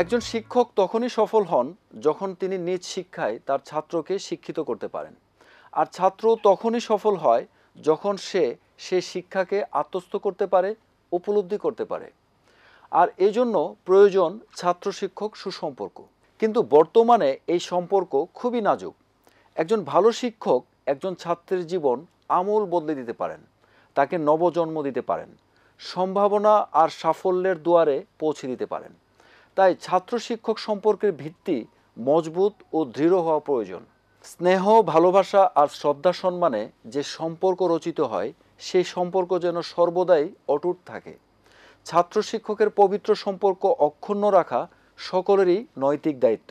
একজন শিক্ষক তখনই সফল হন যখন তিনি নিজ শিক্ষায় তার ছাত্রকে শিক্ষিত করতে পারেন আর ছাত্র তখনই সফল হয় যখন সে সে শিক্ষাকে আত্মস্থ করতে পারে উপলব্ধি করতে পারে আর এজন্য প্রয়োজন ছাত্র শিক্ষক সুসম্পর্ক কিন্তু বর্তমানে এই সম্পর্ক খুবই নাজুক একজন ভালো শিক্ষক একজন ছাত্রের জীবন আমূল বদলে দিতে পারেন তাকে নবজন্ম দিতে পারেন সম্ভাবনা আর সাফল্যের দুয়ারে পৌঁছে দিতে পারেন তাই ছাত্র শিক্ষক সম্পর্কের ভিত্তি মজবুত ও দৃঢ় হওয়া প্রয়োজন স্নেহ ভালোবাসা আর শ্রদ্ধা সম্মানে যে সম্পর্ক রচিত হয় সেই সম্পর্ক যেন সর্বদাই অটুট থাকে ছাত্র শিক্ষকের পবিত্র সম্পর্ক অক্ষুণ্ণ রাখা সকলেরই নৈতিক দায়িত্ব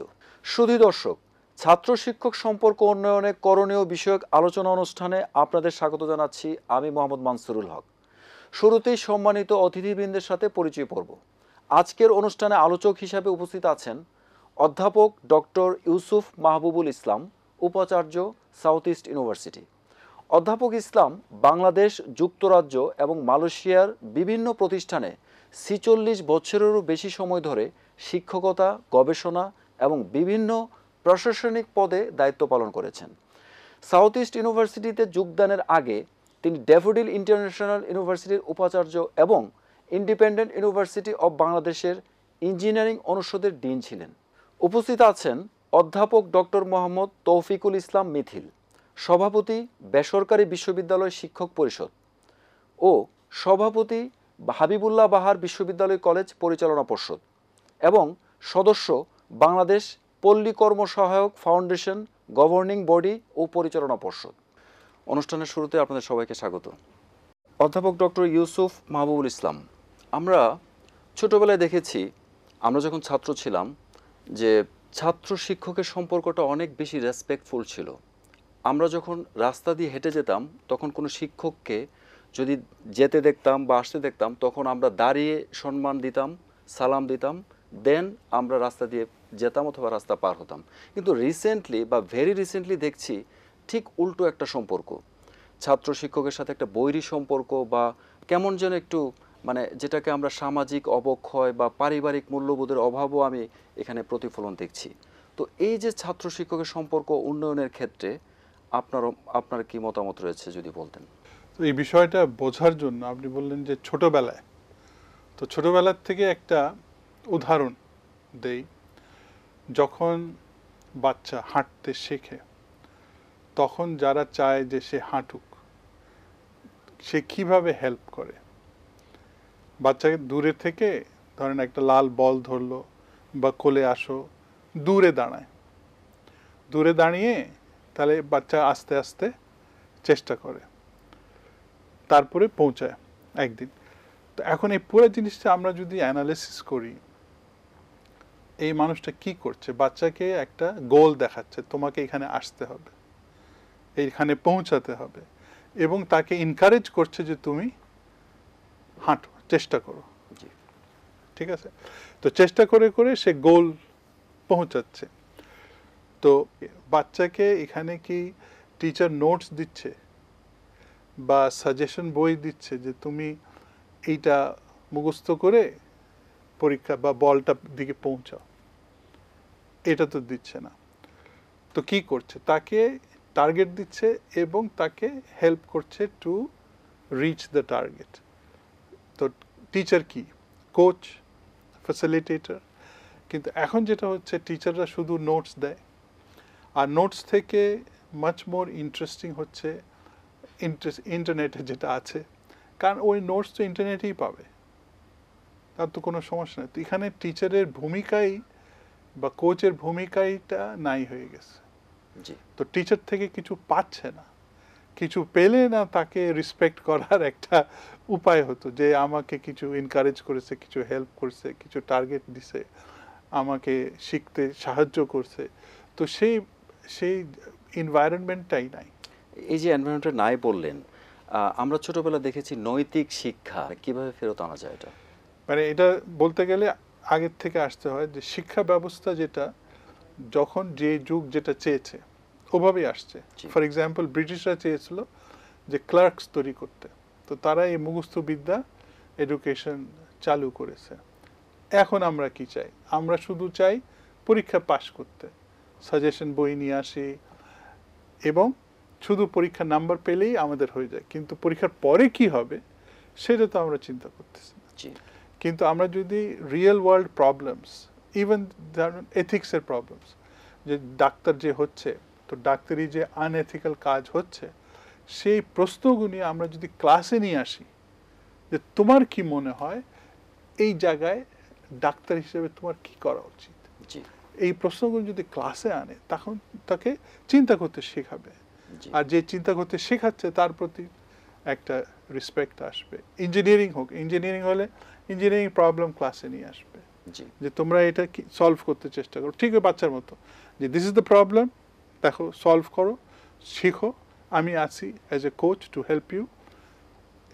শুধু দর্শক ছাত্র শিক্ষক সম্পর্ক উন্নয়নে করণীয় বিষয়ক আলোচনা অনুষ্ঠানে আপনাদের স্বাগত জানাচ্ছি আমি মোহাম্মদ মানসুরুল হক শুরুতেই সম্মানিত অতিথিবৃন্দের সাথে পরিচয় পর্ব আজকের অনুষ্ঠানে আলোচক হিসাবে উপস্থিত আছেন অধ্যাপক ডক্টর ইউসুফ মাহবুবুল ইসলাম উপাচার্য সাউথ ইস্ট ইউনিভার্সিটি অধ্যাপক ইসলাম বাংলাদেশ যুক্তরাজ্য এবং মালয়েশিয়ার বিভিন্ন প্রতিষ্ঠানে ছিচল্লিশ বছরেরও বেশি সময় ধরে শিক্ষকতা গবেষণা এবং বিভিন্ন প্রশাসনিক পদে দায়িত্ব পালন করেছেন সাউথ ইস্ট ইউনিভার্সিটিতে যোগদানের আগে তিনি ড্যাফোডিল ইন্টারন্যাশনাল ইউনিভার্সিটির উপাচার্য এবং ইন্ডিপেন্ডেন্ট ইউনিভার্সিটি অব বাংলাদেশের ইঞ্জিনিয়ারিং অনুষদের ডিন ছিলেন উপস্থিত আছেন অধ্যাপক ডক্টর মোহাম্মদ তৌফিকুল ইসলাম মিথিল সভাপতি বেসরকারি বিশ্ববিদ্যালয় শিক্ষক পরিষদ ও সভাপতি হাবিবুল্লাহ বাহার বিশ্ববিদ্যালয় কলেজ পরিচালনা পর্ষদ এবং সদস্য বাংলাদেশ পল্লী কর্ম সহায়ক ফাউন্ডেশন গভর্নিং বডি ও পরিচালনা পর্ষদ অনুষ্ঠানের শুরুতে আপনাদের সবাইকে স্বাগত অধ্যাপক ডক্টর ইউসুফ মাহবুবুল ইসলাম আমরা ছোটোবেলায় দেখেছি আমরা যখন ছাত্র ছিলাম যে ছাত্র শিক্ষকের সম্পর্কটা অনেক বেশি রেসপেক্টফুল ছিল আমরা যখন রাস্তা দিয়ে হেঁটে যেতাম তখন কোনো শিক্ষককে যদি যেতে দেখতাম বা আসতে দেখতাম তখন আমরা দাঁড়িয়ে সম্মান দিতাম সালাম দিতাম দেন আমরা রাস্তা দিয়ে যেতাম অথবা রাস্তা পার হতাম কিন্তু রিসেন্টলি বা ভেরি রিসেন্টলি দেখছি ঠিক উল্টো একটা সম্পর্ক ছাত্র শিক্ষকের সাথে একটা বৈরী সম্পর্ক বা কেমন যেন একটু মানে যেটাকে আমরা সামাজিক অবক্ষয় বা পারিবারিক মূল্যবোধের অভাবও আমি এখানে প্রতিফলন দেখছি তো এই যে ছাত্র শিক্ষকের সম্পর্ক উন্নয়নের ক্ষেত্রে আপনার আপনার কি মতামত রয়েছে যদি বলতেন তো এই বিষয়টা বোঝার জন্য আপনি বললেন যে ছোটবেলায় তো ছোটবেলার থেকে একটা উদাহরণ দেই যখন বাচ্চা হাঁটতে শেখে তখন যারা চায় যে সে হাঁটুক সে কিভাবে হেল্প করে বাচ্চাকে দূরে থেকে ধরেন একটা লাল বল ধরলো বা কোলে আসো দূরে দাঁড়ায় দূরে দাঁড়িয়ে তাহলে বাচ্চা আস্তে আস্তে চেষ্টা করে তারপরে পৌঁছায় একদিন তো এখন এই পুরো জিনিসটা আমরা যদি অ্যানালিসিস করি এই মানুষটা কি করছে বাচ্চাকে একটা গোল দেখাচ্ছে তোমাকে এখানে আসতে হবে এইখানে পৌঁছাতে হবে এবং তাকে এনকারেজ করছে যে তুমি হাঁটো চেষ্টা করো ঠিক আছে তো চেষ্টা করে করে সে গোল পৌঁছাচ্ছে তো বাচ্চাকে এখানে কি টিচার নোটস দিচ্ছে বা সাজেশন বই দিচ্ছে যে তুমি এইটা মুখস্থ করে পরীক্ষা বা বলটা দিকে পৌঁছাও এটা তো দিচ্ছে না তো কি করছে তাকে টার্গেট দিচ্ছে এবং তাকে হেল্প করছে টু রিচ দ্য টার্গেট তো টিচার কি কোচ ফ্যাসিলিটেটার কিন্তু এখন যেটা হচ্ছে টিচাররা শুধু নোটস দেয় আর নোটস থেকে মাচ মোর ইন্টারেস্টিং হচ্ছে ইন্টারেস্ট ইন্টারনেটে যেটা আছে কারণ ওই নোটস তো ইন্টারনেটেই পাবে তার তো কোনো সমস্যা নেই এখানে টিচারের ভূমিকাই বা কোচের ভূমিকাইটা নাই হয়ে গেছে তো টিচার থেকে কিছু পাচ্ছে না কিছু পেলে না তাকে রেসপেক্ট করার একটা উপায় হতো যে আমাকে কিছু এনকারেজ করেছে কিছু হেল্প করছে কিছু টার্গেট দিছে আমাকে শিখতে সাহায্য করছে তো সেই সেই এনভায়রনমেন্টটাই নাই এই যে এনভায়রনমেন্টটা নাই বললেন আমরা ছোটবেলা দেখেছি নৈতিক শিক্ষা কিভাবে ফেরত আনা যায় এটা মানে এটা বলতে গেলে আগের থেকে আসতে হয় যে শিক্ষা ব্যবস্থা যেটা যখন যে যুগ যেটা চেয়েছে ওভাবেই আসছে ফর এক্সাম্পল ব্রিটিশরা চেয়েছিল যে ক্লার্কস তৈরি করতে তো তারা এই মুখস্থবিদ্যা এডুকেশন চালু করেছে এখন আমরা কি চাই আমরা শুধু চাই পরীক্ষা পাশ করতে সাজেশন বই নিয়ে আসি এবং শুধু পরীক্ষা নাম্বার পেলেই আমাদের হয়ে যায় কিন্তু পরীক্ষার পরে কি হবে সেটা তো আমরা চিন্তা করতেছি না কিন্তু আমরা যদি রিয়েল ওয়ার্ল্ড প্রবলেমস ইভেন ধরুন এথিক্সের প্রবলেমস যে ডাক্তার যে হচ্ছে তো ডাক্তারি যে আনএথিক্যাল কাজ হচ্ছে সেই প্রশ্নগুলি আমরা যদি ক্লাসে নিয়ে আসি যে তোমার কি মনে হয় এই জায়গায় ডাক্তার হিসেবে তোমার কি করা উচিত এই প্রশ্নগুলো যদি ক্লাসে আনে তখন তাকে চিন্তা করতে শেখাবে আর যে চিন্তা করতে শেখাচ্ছে তার প্রতি একটা রেসপেক্ট আসবে ইঞ্জিনিয়ারিং হোক ইঞ্জিনিয়ারিং হলে ইঞ্জিনিয়ারিং প্রবলেম ক্লাসে নিয়ে আসবে যে তোমরা এটা সলভ করতে চেষ্টা করো ঠিক বাচ্চার মতো যে দিস ইজ দ্য প্রবলেম দেখো সলভ করো শিখো আমি আছি as a coach to help you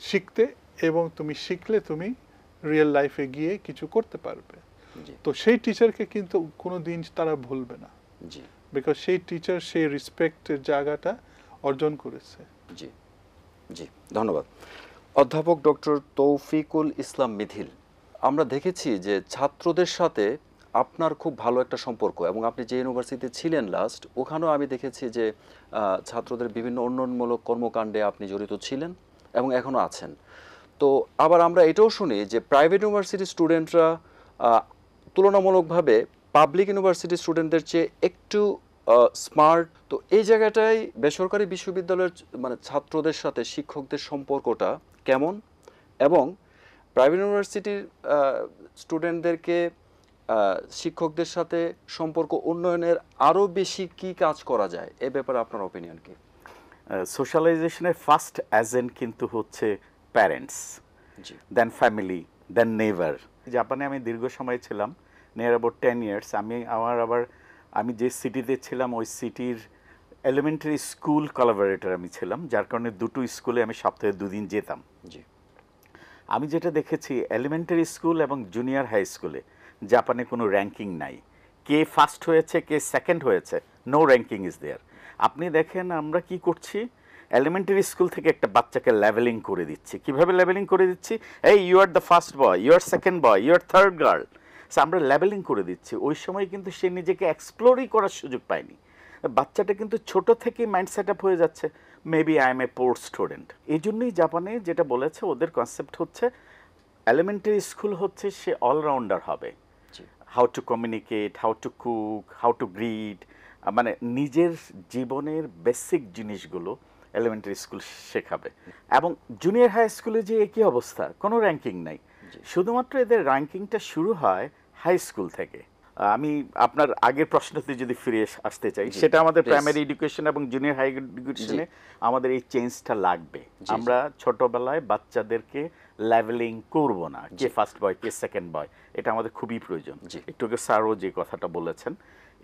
শিখতে এবং তুমি শিখলে তুমি রিয়েল লাইফে গিয়ে কিছু করতে পারবে তো সেই টিচারকে কিন্তু কোনো দিন তারা ভুলবে না বিকজ সেই টিচার সেই রেসপেক্টের জায়গাটা অর্জন করেছে জি জি ধন্যবাদ অধ্যাপক ডক্টর তৌফিকুল ইসলাম মিথিল আমরা দেখেছি যে ছাত্রদের সাথে আপনার খুব ভালো একটা সম্পর্ক এবং আপনি যে ইউনিভার্সিটিতে ছিলেন লাস্ট ওখানেও আমি দেখেছি যে ছাত্রদের বিভিন্ন উন্নয়নমূলক কর্মকাণ্ডে আপনি জড়িত ছিলেন এবং এখনও আছেন তো আবার আমরা এটাও শুনি যে প্রাইভেট ইউনিভার্সিটির স্টুডেন্টরা তুলনামূলকভাবে পাবলিক ইউনিভার্সিটির স্টুডেন্টদের চেয়ে একটু স্মার্ট তো এই জায়গাটাই বেসরকারি বিশ্ববিদ্যালয়ের মানে ছাত্রদের সাথে শিক্ষকদের সম্পর্কটা কেমন এবং প্রাইভেট ইউনিভার্সিটির স্টুডেন্টদেরকে শিক্ষকদের সাথে সম্পর্ক উন্নয়নের আরও বেশি কি কাজ করা যায় এ ব্যাপারে আপনার অপিনিয়ন কি সোশ্যালাইজেশনের ফার্স্ট অ্যাজেন্ট কিন্তু হচ্ছে parents then family then never জাপানে আমি দীর্ঘ সময় ছিলাম নিয়ার অ্যাবাউট টেন ইয়ার্স আমি আমার আবার আমি যে সিটিতে ছিলাম ওই সিটির এলিমেন্টারি স্কুল কলাবোরেটর আমি ছিলাম যার কারণে দুটো স্কুলে আমি সপ্তাহে দুদিন যেতাম জি আমি যেটা দেখেছি এলিমেন্টারি স্কুল এবং জুনিয়র হাই স্কুলে জাপানে কোনো র্যাঙ্কিং নাই কে ফার্স্ট হয়েছে কে সেকেন্ড হয়েছে নো র্যাঙ্কিং ইজ দেয়ার আপনি দেখেন আমরা কি করছি এলিমেন্টারি স্কুল থেকে একটা বাচ্চাকে লেভেলিং করে দিচ্ছি কিভাবে লেভেলিং করে দিচ্ছি এই you are the first boy you are second boy you are third girl আমরা লেভেলিং করে দিচ্ছি ওই সময় কিন্তু সে নিজেকে এক্সপ্লোরই করার সুযোগ পায়নি বাচ্চাটা কিন্তু ছোট থেকেই মাইন্ড সেট আপ হয়ে যাচ্ছে maybe I am a poor student এই জন্যই জাপানে যেটা বলেছে ওদের কনসেপ্ট হচ্ছে এলিমেন্টারি স্কুল হচ্ছে সে অলরাউন্ডার হবে how to communicate how to cook how to grid মানে নিজের জীবনের বেসিক জিনিসগুলো এলিমেন্টারি স্কুল শেখাবে এবং জুনিয়র হাই স্কুলে যে একই অবস্থা কোনো র্যাঙ্কিং নাই শুধুমাত্র এদের র্যাঙ্কিংটা শুরু হয় হাই স্কুল থেকে আমি আপনার আগের প্রশ্নতে যদি ফিরে আসতে চাই সেটা আমাদের প্রাইমারি এডুকেশন এবং জুনিয়র হাই এডুকেশনে আমাদের এই চেঞ্জটা লাগবে আমরা ছোটবেলায় বাচ্চাদেরকে লেভেলিং করব না যে ফার্স্ট বয় কে সেকেন্ড বয় এটা আমাদের খুবই প্রয়োজন একটু আগে স্যারও যে কথাটা বলেছেন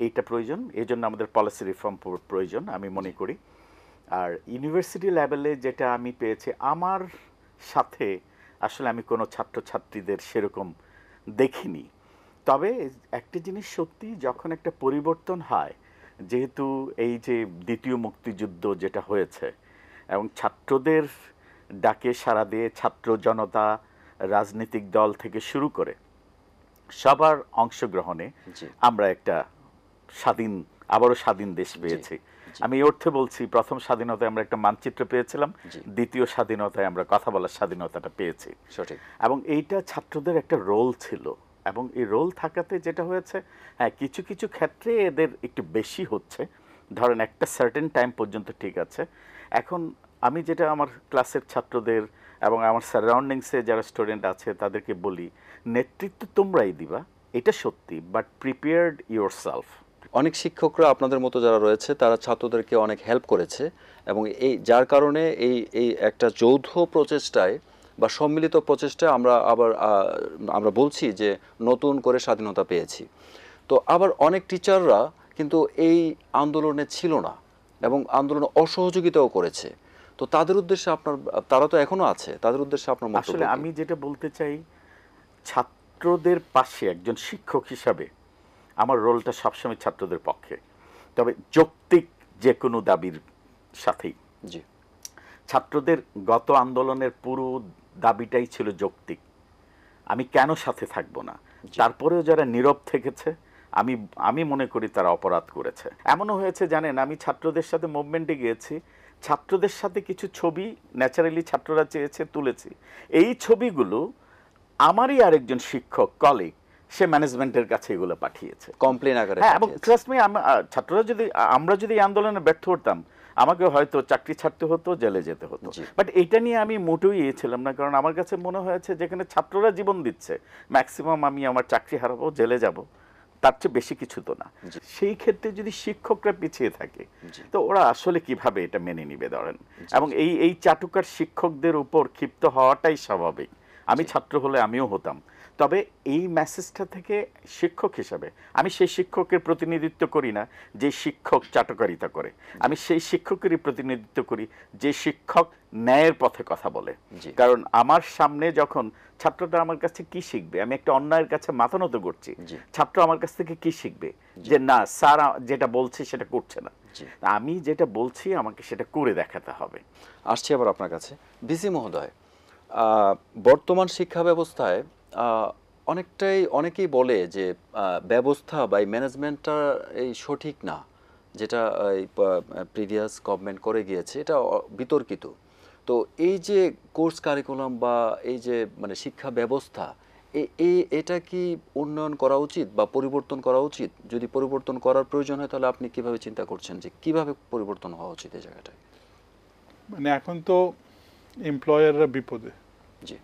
এইটা প্রয়োজন এই জন্য আমাদের পলিসি রিফর্ম প্রয়োজন আমি মনে করি আর ইউনিভার্সিটি লেভেলে যেটা আমি পেয়েছি আমার সাথে আসলে আমি কোনো ছাত্রছাত্রীদের সেরকম দেখিনি তবে একটি জিনিস সত্যি যখন একটা পরিবর্তন হয় যেহেতু এই যে দ্বিতীয় মুক্তিযুদ্ধ যেটা হয়েছে এবং ছাত্রদের ডাকে সাড়া দিয়ে ছাত্র জনতা রাজনৈতিক দল থেকে শুরু করে সবার অংশগ্রহণে আমরা একটা স্বাধীন আবারও স্বাধীন দেশ পেয়েছি আমি এই অর্থে বলছি প্রথম স্বাধীনতায় আমরা একটা মানচিত্র পেয়েছিলাম দ্বিতীয় স্বাধীনতায় আমরা কথা বলার স্বাধীনতাটা পেয়েছি সঠিক এবং এইটা ছাত্রদের একটা রোল ছিল এবং এই রোল থাকাতে যেটা হয়েছে হ্যাঁ কিছু কিছু ক্ষেত্রে এদের একটু বেশি হচ্ছে ধরেন একটা সার্টেন টাইম পর্যন্ত ঠিক আছে এখন আমি যেটা আমার ক্লাসের ছাত্রদের এবং আমার সারাউন্ডিংসে যারা স্টুডেন্ট আছে তাদেরকে বলি নেতৃত্ব তোমরাই দিবা এটা সত্যি বাট প্রিপেয়ার্ড ইউর সেলফ অনেক শিক্ষকরা আপনাদের মতো যারা রয়েছে তারা ছাত্রদেরকে অনেক হেল্প করেছে এবং এই যার কারণে এই এই একটা যৌথ প্রচেষ্টায় বা সম্মিলিত প্রচেষ্টায় আমরা আবার আমরা বলছি যে নতুন করে স্বাধীনতা পেয়েছি তো আবার অনেক টিচাররা কিন্তু এই আন্দোলনে ছিল না এবং আন্দোলন অসহযোগিতাও করেছে তো তাদের উদ্দেশ্যে আপনার তারা তো এখনো আছে তাদের উদ্দেশ্যে আপনার আসলে আমি যেটা বলতে চাই ছাত্রদের পাশে একজন শিক্ষক হিসাবে আমার রোলটা সবসময় ছাত্রদের পক্ষে তবে যৌক্তিক যে কোনো দাবির সাথেই জি ছাত্রদের গত আন্দোলনের পুরো দাবিটাই ছিল যৌক্তিক আমি কেন সাথে থাকব না তারপরেও যারা নীরব থেকেছে আমি আমি মনে করি তারা অপরাধ করেছে এমনও হয়েছে জানেন আমি ছাত্রদের সাথে মুভমেন্টে গিয়েছি ছাত্রদের সাথে কিছু ছবি ন্যাচারালি ছাত্ররা চেয়েছে তুলেছি এই ছবিগুলো আমারই আরেকজন শিক্ষক কলিগ সে ম্যানেজমেন্টের কাছে এগুলো পাঠিয়েছে কমপ্লেন আকারে হ্যাঁ এবং ট্রাস্ট মি ছাত্ররা যদি আমরা যদি আন্দোলনে ব্যর্থ হতাম আমাকে হয়তো চাকরি ছাড়তে হতো জেলে যেতে হতো বাট এটা নিয়ে আমি মোটেও ইয়েছিলাম না কারণ আমার কাছে মনে হয়েছে যেখানে ছাত্ররা জীবন দিচ্ছে ম্যাক্সিমাম আমি আমার চাকরি হারাবো জেলে যাব তার চেয়ে বেশি কিছু তো না সেই ক্ষেত্রে যদি শিক্ষকরা পিছিয়ে থাকে তো ওরা আসলে কিভাবে এটা মেনে নিবে ধরেন এবং এই এই চাটুকার শিক্ষকদের উপর ক্ষিপ্ত হওয়াটাই স্বাভাবিক আমি ছাত্র হলে আমিও হতাম তবে এই মেসেজটা থেকে শিক্ষক হিসাবে আমি সেই শিক্ষকের প্রতিনিধিত্ব করি না যে শিক্ষক চাটকারিতা করে আমি সেই শিক্ষকেরই প্রতিনিধিত্ব করি যে শিক্ষক ন্যায়ের পথে কথা বলে কারণ আমার সামনে যখন ছাত্রটা আমার কাছে কি শিখবে আমি একটা অন্যায়ের কাছে মাথা নত করছি ছাত্র আমার কাছ থেকে কি শিখবে যে না স্যার যেটা বলছে সেটা করছে না আমি যেটা বলছি আমাকে সেটা করে দেখাতে হবে আসছি আবার আপনার কাছে বিসি মহোদয় বর্তমান শিক্ষা ব্যবস্থায় অনেকটাই অনেকেই বলে যে ব্যবস্থা বা এই ম্যানেজমেন্টটা এই সঠিক না যেটা এই প্রিভিয়াস গভর্নমেন্ট করে গিয়েছে এটা বিতর্কিত তো এই যে কোর্স কারিকুলাম বা এই যে মানে শিক্ষা ব্যবস্থা এটা কি উন্নয়ন করা উচিত বা পরিবর্তন করা উচিত যদি পরিবর্তন করার প্রয়োজন হয় তাহলে আপনি কিভাবে চিন্তা করছেন যে কিভাবে পরিবর্তন হওয়া উচিত এই জায়গাটায় মানে এখন তো এমপ্লয়াররা বিপদে জি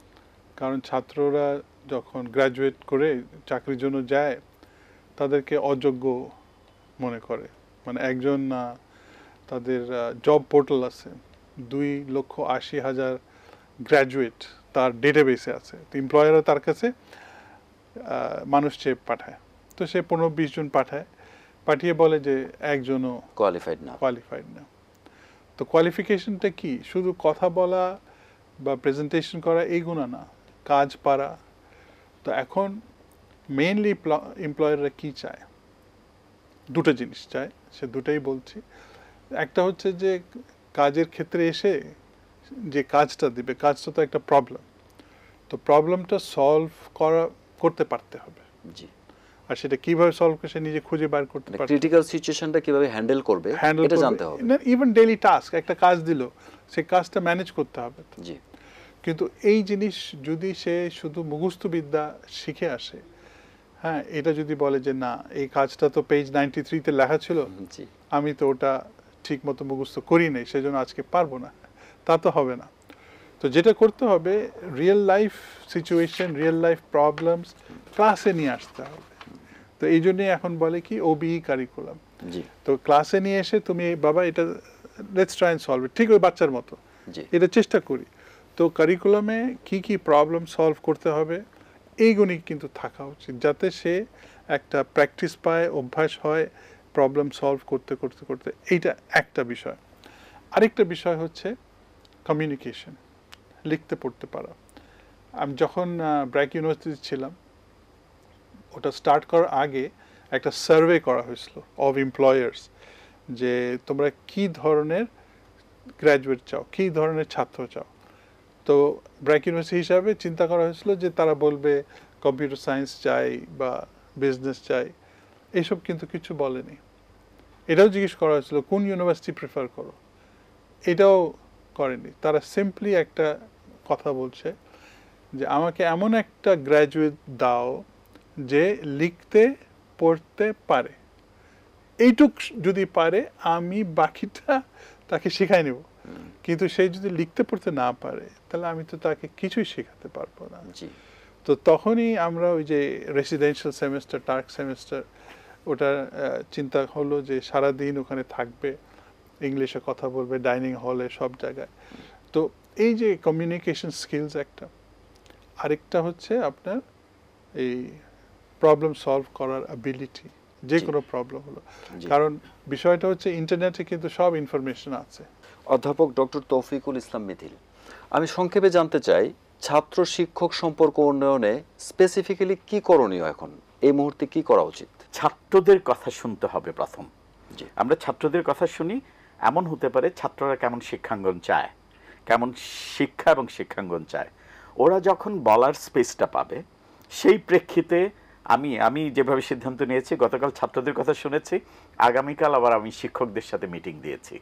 কারণ ছাত্ররা যখন গ্র্যাজুয়েট করে চাকরির জন্য যায় তাদেরকে অযোগ্য মনে করে মানে একজন না তাদের জব পোর্টাল আছে দুই লক্ষ আশি হাজার গ্র্যাজুয়েট তার ডেটাবেসে আছে তো এমপ্লয়ারও তার কাছে মানুষ চেয়ে পাঠায় তো সে পনেরো বিশ জন পাঠায় পাঠিয়ে বলে যে একজনও কোয়ালিফাইড না কোয়ালিফাইড না তো কোয়ালিফিকেশনটা কি শুধু কথা বলা বা প্রেজেন্টেশন করা এইগুলো না কাজ পারা তো এখন মেইনলি এমপ্লয়াররা কি চায় দুটো জিনিস চায় সে দুটাই বলছি একটা হচ্ছে যে কাজের ক্ষেত্রে এসে যে কাজটা দিবে কাজটা তো একটা প্রবলেম তো প্রবলেমটা সলভ করা করতে পারতে হবে জি আর সেটা কিভাবে সলভ করে সে নিজে খুঁজে বার করতে পারবে ক্রিটিক্যাল সিচুয়েশনটা কিভাবে হ্যান্ডেল করবে এটা জানতে হবে ইভেন ডেইলি টাস্ক একটা কাজ দিল সে কাজটা ম্যানেজ করতে হবে জি কিন্তু এই জিনিস যদি সে শুধু মুখস্থ বিদ্যা শিখে আসে হ্যাঁ এটা যদি বলে যে না এই কাজটা তো পেজ নাইনটি থ্রিতে লেখা ছিল আমি তো ওটা ঠিক মতো মুখস্থ করি নাই সেজন্য আজকে পারবো না তা তো হবে না তো যেটা করতে হবে real life situation real life problems ক্লাসে নিয়ে আসতে হবে তো এই জন্যই এখন বলে কি ওবি e কারিকুলাম তো ক্লাসে নিয়ে এসে তুমি বাবা এটা লেটস ট্রাই সলভ ঠিক ওই বাচ্চার মতো এটা চেষ্টা করি তো কারিকুলামে কি কি প্রবলেম সলভ করতে হবে এইগুলি কিন্তু থাকা উচিত যাতে সে একটা প্র্যাকটিস পায় অভ্যাস হয় প্রবলেম সলভ করতে করতে করতে এইটা একটা বিষয় আরেকটা বিষয় হচ্ছে কমিউনিকেশন লিখতে পড়তে পারা আমি যখন ব্র্যাক ইউনিভার্সিটি ছিলাম ওটা স্টার্ট করার আগে একটা সার্ভে করা হয়েছিল অব এমপ্লয়ার্স যে তোমরা কি ধরনের গ্র্যাজুয়েট চাও কি ধরনের ছাত্র চাও তো ব্র্যাক ইউনিভার্সিটি হিসাবে চিন্তা করা হয়েছিল যে তারা বলবে কম্পিউটার সায়েন্স চাই বা বিজনেস চাই এইসব কিন্তু কিছু বলেনি এটাও জিজ্ঞেস করা হয়েছিল কোন ইউনিভার্সিটি প্রেফার করো এটাও করেনি তারা সিম্পলি একটা কথা বলছে যে আমাকে এমন একটা গ্র্যাজুয়েট দাও যে লিখতে পড়তে পারে এইটুক যদি পারে আমি বাকিটা তাকে শেখাই নেব কিন্তু সে যদি লিখতে পড়তে না পারে তাহলে আমি তো তাকে কিছুই শেখাতে পারবো না তো তখনই আমরা ওই যে রেসিডেন্সিয়াল সেমিস্টার টার্ক সেমিস্টার ওটার চিন্তা হলো যে সারা দিন ওখানে থাকবে ইংলিশে কথা বলবে ডাইনিং হলে সব জায়গায় তো এই যে কমিউনিকেশন স্কিলস একটা আরেকটা হচ্ছে আপনার এই প্রবলেম সলভ করার অ্যাবিলিটি যে কোনো প্রবলেম হলো কারণ বিষয়টা হচ্ছে ইন্টারনেটে কিন্তু সব ইনফরমেশন আছে অধ্যাপক ডক্টর তৌফিকুল ইসলাম মিথিল আমি সংক্ষেপে জানতে চাই ছাত্র শিক্ষক সম্পর্ক উন্নয়নে স্পেসিফিক্যালি কি করণীয় এখন এই মুহূর্তে কি করা উচিত ছাত্রদের কথা শুনতে হবে প্রথম আমরা ছাত্রদের কথা শুনি এমন হতে পারে ছাত্ররা কেমন শিক্ষাঙ্গন চায় কেমন শিক্ষা এবং শিক্ষাঙ্গন চায় ওরা যখন বলার স্পেসটা পাবে সেই প্রেক্ষিতে আমি আমি যেভাবে সিদ্ধান্ত নিয়েছি গতকাল ছাত্রদের কথা শুনেছি আগামীকাল আবার আমি শিক্ষকদের সাথে মিটিং দিয়েছি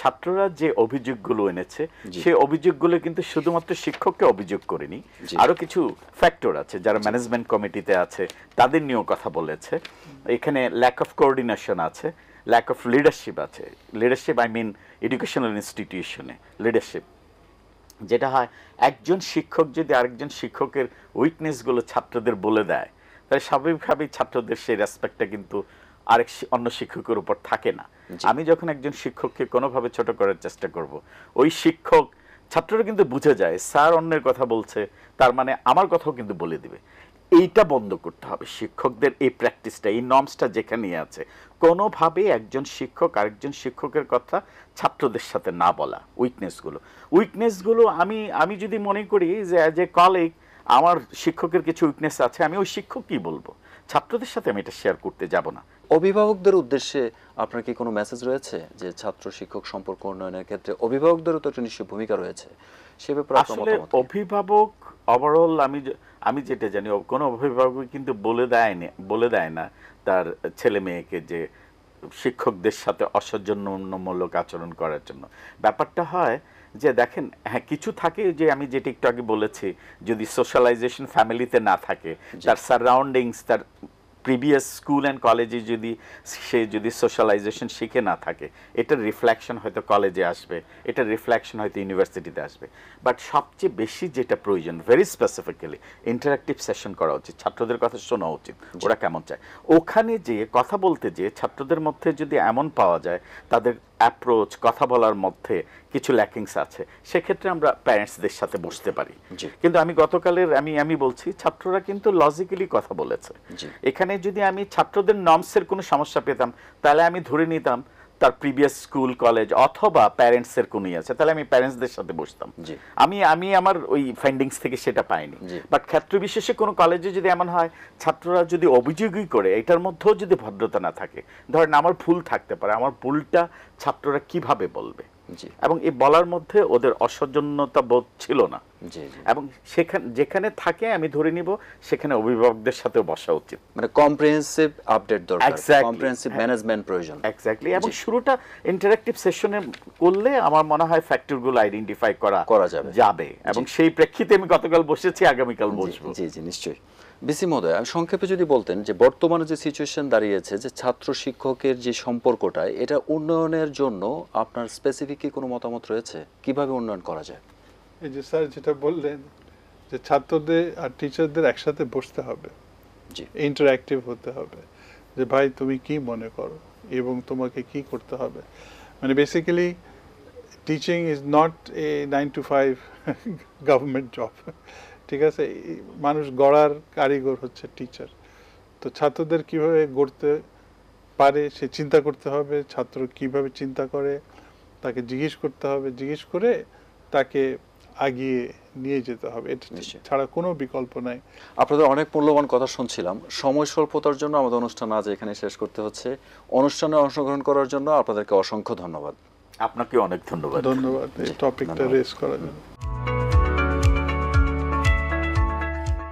ছাত্ররা যে অভিযোগগুলো এনেছে সে অভিযোগগুলো কিন্তু শুধুমাত্র শিক্ষককে অভিযোগ করেনি আরও কিছু ফ্যাক্টর আছে যারা ম্যানেজমেন্ট কমিটিতে আছে তাদের নিয়েও কথা বলেছে এখানে ল্যাক অফ কোঅর্ডিনেশন আছে ল্যাক অফ লিডারশিপ আছে লিডারশিপ আই মিন এডুকেশনাল ইনস্টিটিউশনে লিডারশিপ যেটা হয় একজন শিক্ষক যদি আরেকজন শিক্ষকের উইকনেসগুলো ছাত্রদের বলে দেয় তাহলে স্বাভাবিকভাবেই ছাত্রদের সেই রেসপেক্টটা কিন্তু আরেক অন্য শিক্ষকের উপর থাকে না আমি যখন একজন শিক্ষককে কোনোভাবে ছোট করার চেষ্টা করব। ওই শিক্ষক ছাত্ররা কিন্তু বুঝে যায় স্যার অন্যের কথা বলছে তার মানে আমার কথাও কিন্তু বলে দিবে এইটা বন্ধ করতে হবে শিক্ষকদের এই প্র্যাকটিসটা এই নর্মসটা যেখানে আছে কোনোভাবে একজন শিক্ষক আরেকজন শিক্ষকের কথা ছাত্রদের সাথে না বলা উইকনেসগুলো উইকনেসগুলো আমি আমি যদি মনে করি যে অ্যাজ এ কলিগ আমার শিক্ষকের কিছু উইকনেস আছে আমি ওই শিক্ষক কি বলবো ছাত্রদের সাথে আমি এটা শেয়ার করতে যাব না অভিভাবকদের উদ্দেশ্যে আপনার কি কোনো মেসেজ রয়েছে যে ছাত্র শিক্ষক সম্পর্ক উন্নয়নের ক্ষেত্রে অভিভাবকদেরও তো একটা নিশ্চয় ভূমিকা রয়েছে সে ব্যাপারে আসলে অভিভাবক ওভারঅল আমি আমি যেটা জানি কোনো অভিভাবক কিন্তু বলে দেয়নি বলে দেয় না তার ছেলে মেয়েকে যে শিক্ষকদের সাথে অসৌজন্যমূলক আচরণ করার জন্য ব্যাপারটা হয় যে দেখেন হ্যাঁ কিছু থাকে যে আমি যেটি একটু আগে বলেছি যদি সোশ্যালাইজেশন ফ্যামিলিতে না থাকে তার সারাউন্ডিংস তার প্রিভিয়াস স্কুল অ্যান্ড কলেজে যদি সে যদি সোশ্যালাইজেশন শিখে না থাকে এটার রিফ্লেকশন হয়তো কলেজে আসবে এটার রিফ্লেকশন হয়তো ইউনিভার্সিটিতে আসবে বাট সবচেয়ে বেশি যেটা প্রয়োজন ভেরি স্পেসিফিক্যালি ইন্টারাক্টিভ সেশন করা উচিত ছাত্রদের কথা শোনা উচিত ওরা কেমন চায় ওখানে যে কথা বলতে যে ছাত্রদের মধ্যে যদি এমন পাওয়া যায় তাদের অ্যাপ্রোচ কথা বলার মধ্যে কিছু ল্যাকিংস আছে সেক্ষেত্রে আমরা প্যারেন্টসদের সাথে বসতে পারি কিন্তু আমি গতকালের আমি আমি বলছি ছাত্ররা কিন্তু লজিক্যালি কথা বলেছে এখানে যদি আমি ছাত্রদের নর্মসের কোনো সমস্যা পেতাম তাহলে আমি ধরে নিতাম তার প্রিভিয়াস স্কুল কলেজ অথবা প্যারেন্টসের কোনই আছে তাহলে আমি প্যারেন্টসদের সাথে বসতাম আমি আমি আমার ওই ফাইন্ডিংস থেকে সেটা পাইনি বাট ক্ষেত্র বিশেষে কোনো কলেজে যদি এমন হয় ছাত্ররা যদি অভিযোগই করে এটার মধ্যেও যদি ভদ্রতা না থাকে ধরেন আমার ভুল থাকতে পারে আমার ভুলটা ছাত্ররা কিভাবে বলবে এবং এই বলার মধ্যে ওদের অসৌজন্যতা বোধ ছিল না এবং সেখানে যেখানে থাকে আমি ধরে নিব সেখানে অভিভাবকদের সাথে বসা উচিত মানে কম্প্রিহেন্সিভ আপডেট দরকার কম্প্রিহেন্সিভ ম্যানেজমেন্ট প্রয়োজন এক্স্যাক্টলি এবং শুরুটা ইন্টারঅ্যাকটিভ সেশনে করলে আমার মনে হয় ফ্যাক্টরগুলো আইডেন্টিফাই করা করা যাবে যাবে এবং সেই প্রেক্ষিতে আমি গতকাল বসেছি আগামীকাল বসবো জি জি নিশ্চয়ই বিসি মহোদয় আমি সংক্ষেপে যদি বলতেন যে বর্তমানে যে সিচুয়েশন দাঁড়িয়েছে যে ছাত্র শিক্ষকের যে সম্পর্কটা এটা উন্নয়নের জন্য আপনার স্পেসিফিক কি কোনো মতামত রয়েছে কিভাবে উন্নয়ন করা যায় এই যে স্যার যেটা বললেন যে ছাত্রদের আর টিচারদের একসাথে বসতে হবে জি ইন্টারঅ্যাক্টিভ হতে হবে যে ভাই তুমি কি মনে করো এবং তোমাকে কি করতে হবে মানে basically teaching is not a nine to five government job ঠিক আছে মানুষ গড়ার কারিগর হচ্ছে টিচার তো ছাত্রদের কিভাবে গড়তে পারে সে চিন্তা করতে হবে ছাত্র কিভাবে চিন্তা করে তাকে জিজ্ঞেস করতে হবে জিজ্ঞেস করে তাকে আগিয়ে নিয়ে যেতে হবে এটা ছাড়া কোনো বিকল্প নাই আপনাদের অনেক মূল্যবান কথা শুনছিলাম সময় স্বল্পতার জন্য আমাদের অনুষ্ঠান আজ এখানে শেষ করতে হচ্ছে অনুষ্ঠানে অংশগ্রহণ করার জন্য আপনাদেরকে অসংখ্য ধন্যবাদ আপনাকে অনেক ধন্যবাদ ধন্যবাদ এই টপিকটা রেস করার জন্য